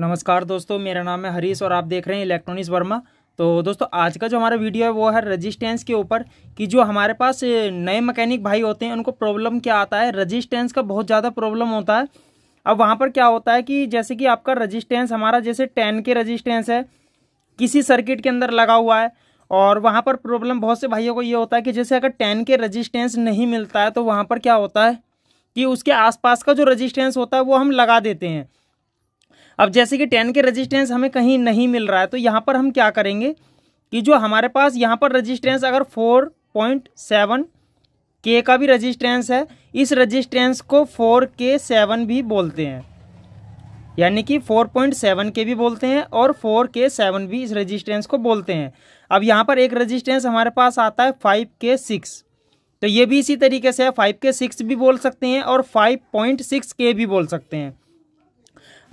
नमस्कार दोस्तों मेरा नाम है हरीश और आप देख रहे हैं इलेक्ट्रॉनिक्स वर्मा तो दोस्तों आज का जो हमारा वीडियो है वो है रजिस्टेंस के ऊपर कि जो हमारे पास नए मैकेनिक भाई होते हैं उनको प्रॉब्लम क्या आता है रजिस्टेंस का बहुत ज़्यादा प्रॉब्लम होता है अब वहाँ पर क्या होता है कि जैसे कि आपका रजिस्टेंस हमारा जैसे टेन के रजिस्टेंस है किसी सर्किट के अंदर लगा हुआ है और वहाँ पर प्रॉब्लम बहुत से भाइयों को ये होता है कि जैसे अगर टेन के रजिस्टेंस नहीं मिलता है तो वहाँ पर क्या होता है कि उसके आसपास का जो रजिस्टेंस होता है वो हम लगा देते हैं अब जैसे कि टेन के रजिस्टेंस हमें कहीं नहीं मिल रहा है तो यहाँ पर हम क्या करेंगे कि जो हमारे पास यहाँ पर रजिस्टेंस अगर फोर पॉइंट सेवन के का भी रजिस्टेंस है इस रजिस्टेंस को फोर के सेवन भी बोलते हैं यानी कि फोर पॉइंट सेवन के भी बोलते हैं और फोर के सेवन भी इस रजिस्टेंस को बोलते हैं अब यहाँ पर एक रजिस्टेंस हमारे पास आता है फाइव के सिक्स तो ये भी इसी तरीके से है फाइव के सिक्स भी बोल सकते हैं और फाइव पॉइंट सिक्स के भी बोल सकते हैं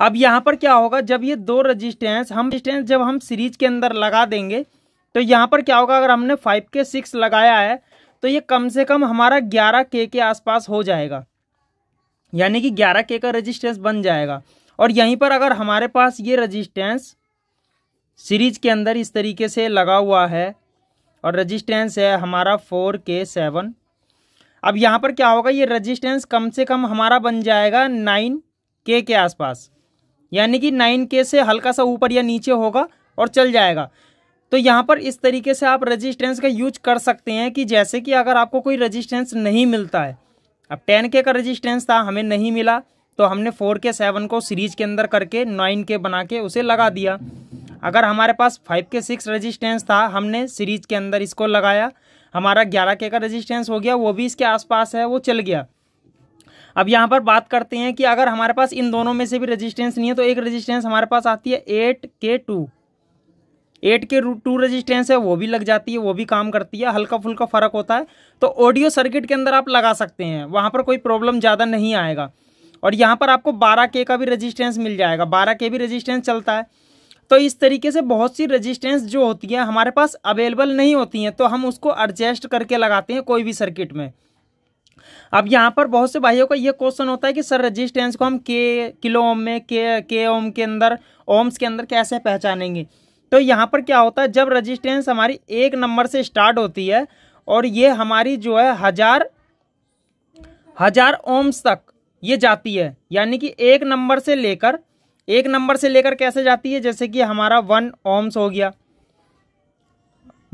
अब यहाँ पर क्या होगा जब ये दो रजिस्टेंस हम रजिस्टेंस जब हम सीरीज के अंदर लगा देंगे तो यहाँ पर क्या होगा अगर हमने फाइव के सिक्स लगाया है तो ये कम से कम हमारा ग्यारह के के आसपास हो जाएगा यानी कि ग्यारह के का रजिस्टेंस बन जाएगा और यहीं पर अगर हमारे पास ये रजिस्टेंस सीरीज के अंदर इस तरीके से लगा हुआ है और रजिस्टेंस है हमारा फोर के सेवन अब यहाँ पर क्या होगा ये रजिस्टेंस कम से कम हमारा बन जाएगा नाइन के के आसपास यानी कि नाइन के से हल्का सा ऊपर या नीचे होगा और चल जाएगा तो यहाँ पर इस तरीके से आप रजिस्टेंस का यूज कर सकते हैं कि जैसे कि अगर आपको कोई रजिस्टेंस नहीं मिलता है अब टेन के का रजिस्टेंस था हमें नहीं मिला तो हमने फोर के सेवन को सीरीज के अंदर करके नाइन के बना के उसे लगा दिया अगर हमारे पास फाइव के सिक्स रजिस्टेंस था हमने सीरीज के अंदर इसको लगाया हमारा ग्यारह के का रजिस्टेंस हो गया वो भी इसके आसपास है वो चल गया अब यहाँ पर बात करते हैं कि अगर हमारे पास इन दोनों में से भी रजिस्टेंस नहीं है तो एक रजिस्टेंस हमारे पास आती है eight K two eight K two resistance है वो भी लग जाती है वो भी काम करती है हल्का फुल्का फ़र्क होता है तो ऑडियो सर्किट के अंदर आप लगा सकते हैं वहाँ पर कोई प्रॉब्लम ज़्यादा नहीं आएगा और यहाँ पर आपको बारह के का भी रजिस्टेंस मिल जाएगा बारह के भी रजिस्टेंस चलता है तो इस तरीके से बहुत सी रजिस्टेंस जो होती है हमारे पास अवेलेबल नहीं होती हैं तो हम उसको एडजस्ट करके लगाते हैं कोई भी सर्किट में अब यहाँ पर बहुत से भाइयों का ये क्वेश्चन होता है कि सर रेजिस्टेंस को हम के किलो ओम में के के ओम के अंदर ओम्स के अंदर कैसे पहचानेंगे तो यहाँ पर क्या होता है जब रेजिस्टेंस हमारी एक नंबर से स्टार्ट होती है और ये हमारी जो है हजार हजार ओम्स तक ये जाती है यानी कि एक नंबर से लेकर एक नंबर से लेकर कैसे जाती है जैसे कि हमारा वन ओम्स हो गया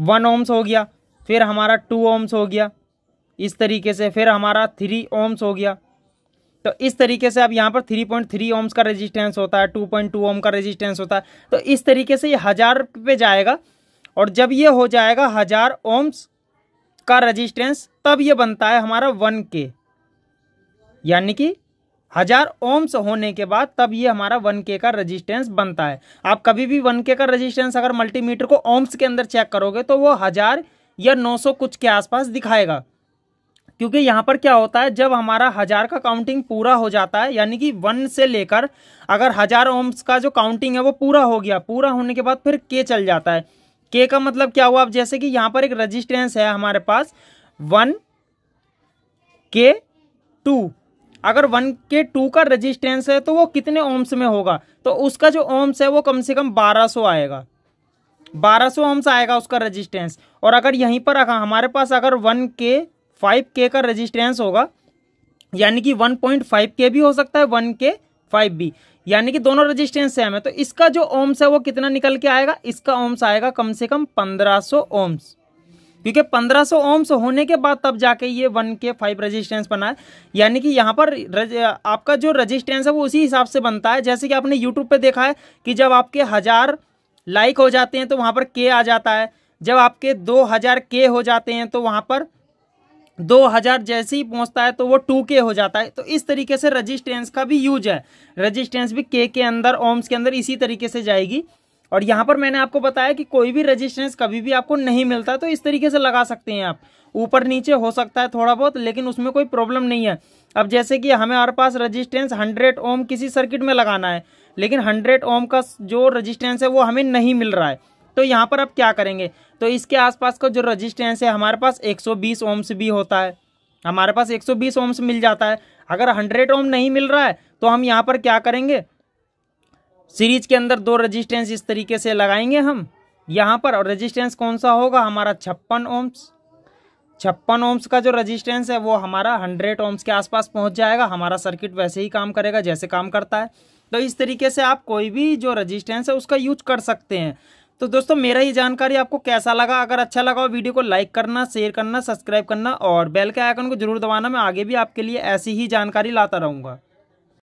वन ओम्स हो गया फिर हमारा टू ओम्स हो गया इस तरीके से फिर हमारा थ्री ओम्स हो गया तो इस तरीके से अब यहाँ पर थ्री पॉइंट थ्री ओम्स का रेजिस्टेंस होता है टू पॉइंट टू ओम का रेजिस्टेंस होता है तो इस तरीके से ये हज़ार पे जाएगा और जब ये हो जाएगा हज़ार ओम्स का रेजिस्टेंस तब ये बनता है हमारा वन के यानी कि हज़ार ओम्स होने के बाद तब ये हमारा वन के का रेजिस्टेंस बनता है आप कभी भी वन के का रेजिस्टेंस अगर मल्टीमीटर को ओम्स के अंदर चेक करोगे तो वो हज़ार या नौ सौ कुछ के आसपास दिखाएगा क्योंकि यहाँ पर क्या होता है जब हमारा हज़ार का काउंटिंग पूरा हो जाता है यानी कि वन से लेकर अगर हज़ार ओम्स का जो काउंटिंग है वो पूरा हो गया पूरा होने के बाद फिर के चल जाता है के का मतलब क्या हुआ अब जैसे कि यहाँ पर एक रजिस्टेंस है हमारे पास वन के टू अगर वन के टू का रजिस्टेंस है तो वो कितने ओम्स में होगा तो उसका जो ओम्स है वो कम से कम बारह सौ आएगा बारह सौ ओम्स आएगा उसका रजिस्टेंस और अगर यहीं पर हमारे पास अगर वन के फाइव के का रेजिस्टेंस होगा यानी कि वन पॉइंट फाइव के भी हो सकता है वन के फाइव बी यानी कि दोनों रेजिस्टेंस सेम है तो इसका जो ओम्स है वो कितना निकल के आएगा इसका ओम्स आएगा कम से कम पंद्रह सौ ओम्स क्योंकि 1500 ओम्स होने के बाद तब जाके ये वन के फाइव रजिस्टेंस बना है यानी कि यहाँ पर रज, आपका जो रजिस्टेंस है वो उसी हिसाब से बनता है जैसे कि आपने यूट्यूब पे देखा है कि जब आपके हज़ार लाइक हो जाते हैं तो वहाँ पर के आ जाता है जब आपके दो हज़ार के हो जाते हैं तो वहाँ पर दो हज़ार जैसे ही पहुंचता है तो वो टू के हो जाता है तो इस तरीके से रजिस्टेंस का भी यूज है रजिस्टेंस भी के के अंदर ओम्स के अंदर इसी तरीके से जाएगी और यहाँ पर मैंने आपको बताया कि कोई भी रजिस्टेंस कभी भी आपको नहीं मिलता तो इस तरीके से लगा सकते हैं आप ऊपर नीचे हो सकता है थोड़ा बहुत लेकिन उसमें कोई प्रॉब्लम नहीं है अब जैसे कि हमें हमारे पास रजिस्टेंस हंड्रेड ओम किसी सर्किट में लगाना है लेकिन हंड्रेड ओम का जो रजिस्टेंस है वो हमें नहीं मिल रहा है तो यहाँ पर आप क्या करेंगे तो इसके आसपास का जो रजिस्टेंस है हमारे पास 120 सौ ओम्स भी होता है हमारे पास 120 सौ ओम्स मिल जाता है अगर 100 ओम नहीं मिल रहा है तो हम यहाँ पर क्या करेंगे सीरीज के अंदर दो रजिस्टेंस इस तरीके से लगाएंगे हम यहाँ पर और रजिस्टेंस कौन सा होगा हमारा छप्पन ओम्स छप्पन ओम्स का जो रजिस्टेंस है वो हमारा हंड्रेड ओम्स के आसपास पहुँच जाएगा हमारा सर्किट वैसे ही काम करेगा जैसे काम करता है तो इस तरीके से आप कोई भी जो रजिस्टेंस है उसका यूज कर सकते हैं तो दोस्तों मेरा ये जानकारी आपको कैसा लगा अगर अच्छा लगा हो वीडियो को लाइक करना शेयर करना सब्सक्राइब करना और बेल के आइकन को जरूर दबाना मैं आगे भी आपके लिए ऐसी ही जानकारी लाता रहूँगा